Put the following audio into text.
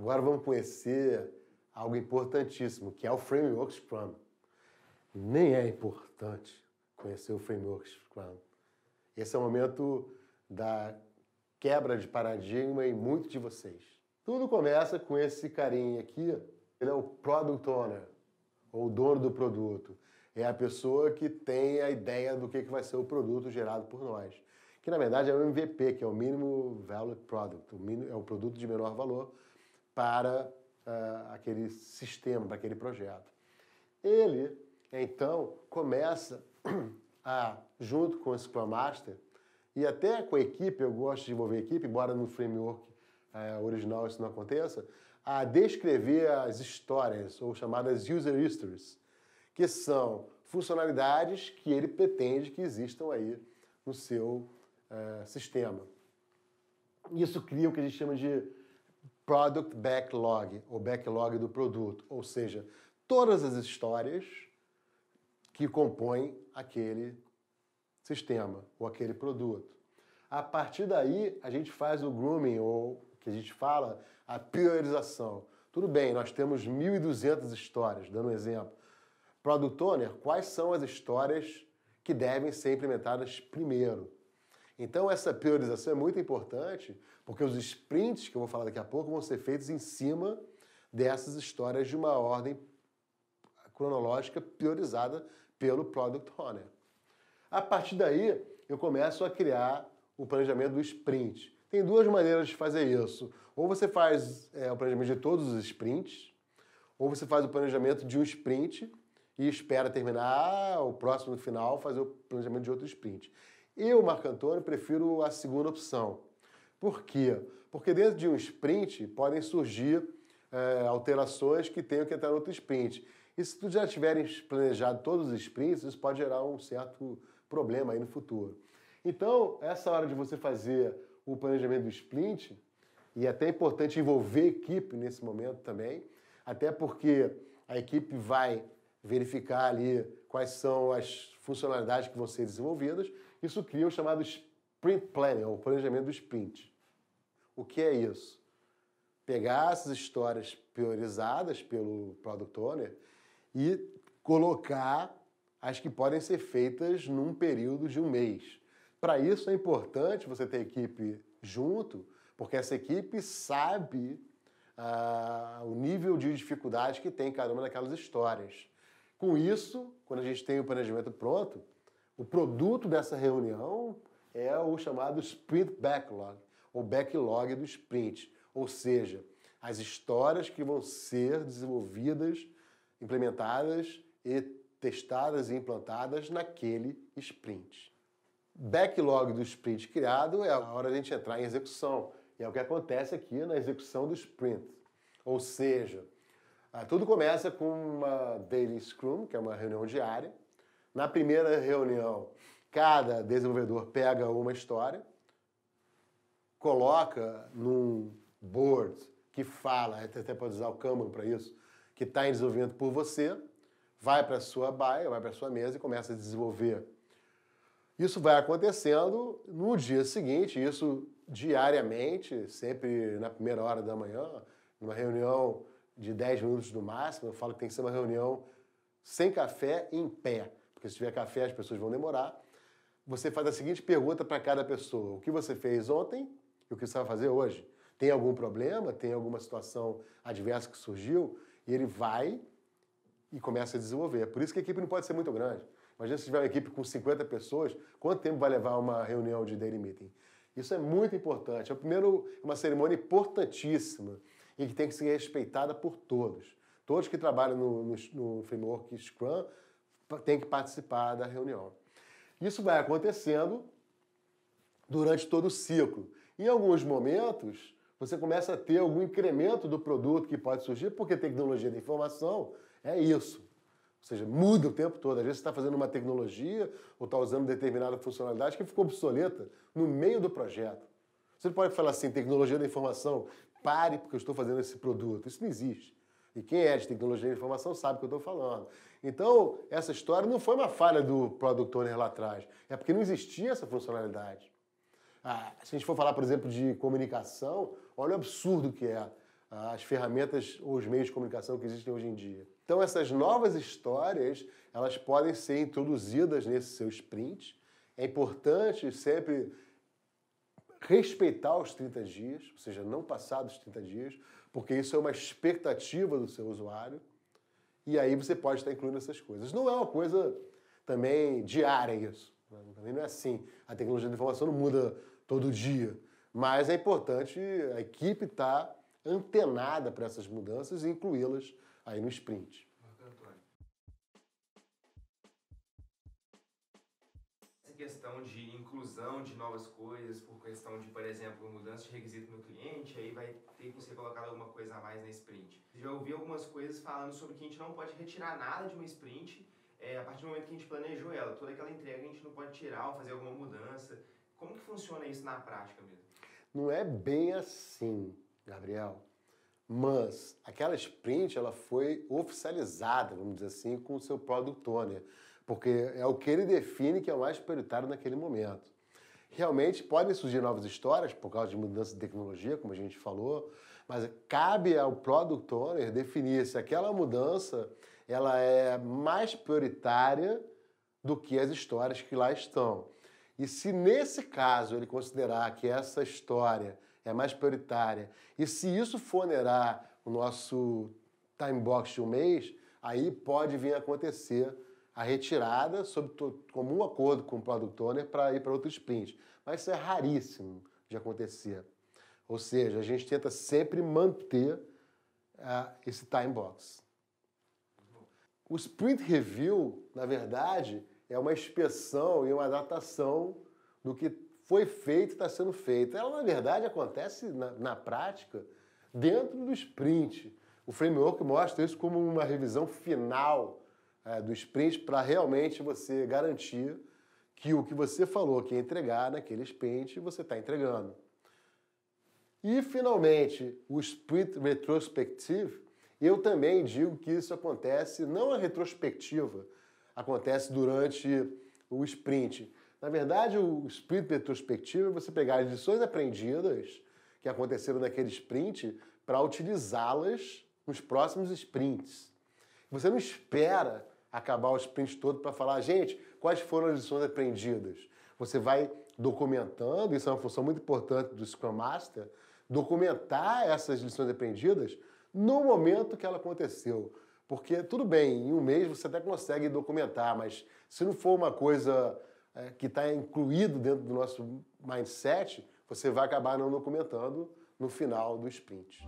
Agora vamos conhecer algo importantíssimo, que é o framework Scrum. Nem é importante conhecer o framework Scrum. Esse é o momento da quebra de paradigma em muitos de vocês. Tudo começa com esse carinha aqui, ele é o product owner, ou o dono do produto. É a pessoa que tem a ideia do que vai ser o produto gerado por nós. Que na verdade é o MVP, que é o Minimum Value Product, é o produto de menor valor para uh, aquele sistema, para aquele projeto. Ele, então, começa a, junto com o Scrum Master, e até com a equipe, eu gosto de envolver a equipe, embora no framework uh, original isso não aconteça, a descrever as histórias, ou chamadas user histories, que são funcionalidades que ele pretende que existam aí no seu uh, sistema. Isso cria o que a gente chama de Product Backlog, ou backlog do produto, ou seja, todas as histórias que compõem aquele sistema ou aquele produto. A partir daí, a gente faz o grooming, ou que a gente fala, a priorização. Tudo bem, nós temos 1.200 histórias, dando um exemplo. Product Owner, quais são as histórias que devem ser implementadas primeiro? Então, essa priorização é muito importante, porque os sprints que eu vou falar daqui a pouco vão ser feitos em cima dessas histórias de uma ordem cronológica priorizada pelo Product Owner. A partir daí, eu começo a criar o planejamento do sprint. Tem duas maneiras de fazer isso. Ou você faz é, o planejamento de todos os sprints, ou você faz o planejamento de um sprint e espera terminar o próximo final fazer o planejamento de outro sprint. Eu, Marco Antônio, prefiro a segunda opção. Por quê? Porque dentro de um sprint podem surgir é, alterações que tenham que entrar no outro sprint. E se tu já tiveres planejado todos os sprints, isso pode gerar um certo problema aí no futuro. Então, essa hora de você fazer o planejamento do sprint, e é até importante envolver a equipe nesse momento também, até porque a equipe vai verificar ali quais são as funcionalidades que vão ser desenvolvidas isso cria o chamado sprint planning, o planejamento do sprint. O que é isso? Pegar essas histórias priorizadas pelo Product Owner e colocar as que podem ser feitas num período de um mês. Para isso é importante você ter equipe junto, porque essa equipe sabe ah, o nível de dificuldade que tem cada uma daquelas histórias. Com isso, quando a gente tem o planejamento pronto, o produto dessa reunião é o chamado Sprint Backlog, ou Backlog do Sprint, ou seja, as histórias que vão ser desenvolvidas, implementadas e testadas e implantadas naquele Sprint. Backlog do Sprint criado é a hora de a gente entrar em execução, e é o que acontece aqui na execução do Sprint. Ou seja, ah, tudo começa com uma Daily Scrum, que é uma reunião diária, na primeira reunião, cada desenvolvedor pega uma história, coloca num board que fala, até pode usar o Kanban para isso, que está em desenvolvimento por você, vai para a sua baia, vai para a sua mesa e começa a desenvolver. Isso vai acontecendo no dia seguinte, isso diariamente, sempre na primeira hora da manhã, numa reunião de 10 minutos no máximo. Eu falo que tem que ser uma reunião sem café em pé porque se tiver café as pessoas vão demorar, você faz a seguinte pergunta para cada pessoa: o que você fez ontem e o que você vai fazer hoje? Tem algum problema? Tem alguma situação adversa que surgiu? E ele vai e começa a desenvolver. Por isso que a equipe não pode ser muito grande. Imagina se tiver uma equipe com 50 pessoas, quanto tempo vai levar uma reunião de daily meeting? Isso é muito importante. É primeiro, é uma cerimônia importantíssima e que tem que ser respeitada por todos. Todos que trabalham no, no, no framework Scrum tem que participar da reunião. Isso vai acontecendo durante todo o ciclo. Em alguns momentos, você começa a ter algum incremento do produto que pode surgir, porque tecnologia da informação é isso. Ou seja, muda o tempo todo. Às vezes você está fazendo uma tecnologia ou está usando determinada funcionalidade que ficou obsoleta no meio do projeto. Você não pode falar assim, tecnologia da informação, pare porque eu estou fazendo esse produto. Isso não existe. E quem é de tecnologia da informação sabe o que eu estou falando. Então, essa história não foi uma falha do Product Owner lá atrás, é porque não existia essa funcionalidade. Ah, se a gente for falar, por exemplo, de comunicação, olha o absurdo que é ah, as ferramentas ou os meios de comunicação que existem hoje em dia. Então, essas novas histórias, elas podem ser introduzidas nesse seu sprint. É importante sempre respeitar os 30 dias, ou seja, não passar dos 30 dias, porque isso é uma expectativa do seu usuário. E aí você pode estar incluindo essas coisas. Não é uma coisa também diária isso. Né? Também não é assim. A tecnologia da informação não muda todo dia. Mas é importante a equipe estar tá antenada para essas mudanças e incluí-las aí no sprint. questão de inclusão de novas coisas, por questão de, por exemplo, mudança de requisito no cliente, aí vai ter que ser colocado alguma coisa a mais na sprint. Já ouvi algumas coisas falando sobre que a gente não pode retirar nada de uma sprint é, a partir do momento que a gente planejou ela. Toda aquela entrega a gente não pode tirar ou fazer alguma mudança. Como que funciona isso na prática mesmo? Não é bem assim, Gabriel. Mas aquela sprint ela foi oficializada, vamos dizer assim, com o seu product owner porque é o que ele define que é o mais prioritário naquele momento. Realmente podem surgir novas histórias por causa de mudança de tecnologia, como a gente falou, mas cabe ao product owner definir se aquela mudança ela é mais prioritária do que as histórias que lá estão. E se nesse caso ele considerar que essa história é mais prioritária, e se isso for o nosso time box de um mês, aí pode vir a acontecer a retirada sob comum acordo com o Product Owner para ir para outro sprint. Mas isso é raríssimo de acontecer. Ou seja, a gente tenta sempre manter uh, esse time box. O sprint review, na verdade, é uma inspeção e uma adaptação do que foi feito e está sendo feito. Ela, na verdade, acontece na, na prática dentro do sprint. O framework mostra isso como uma revisão final é, do sprint para realmente você garantir que o que você falou que ia entregar naquele sprint você está entregando. E, finalmente, o sprint retrospective, eu também digo que isso acontece não a retrospectiva, acontece durante o sprint. Na verdade, o sprint retrospectivo é você pegar as lições aprendidas que aconteceram naquele sprint para utilizá-las nos próximos sprints. Você não espera acabar o sprint todo para falar, gente, quais foram as lições aprendidas? Você vai documentando, isso é uma função muito importante do Scrum Master, documentar essas lições aprendidas no momento que ela aconteceu. Porque, tudo bem, em um mês você até consegue documentar, mas se não for uma coisa é, que está incluído dentro do nosso mindset, você vai acabar não documentando no final do sprint.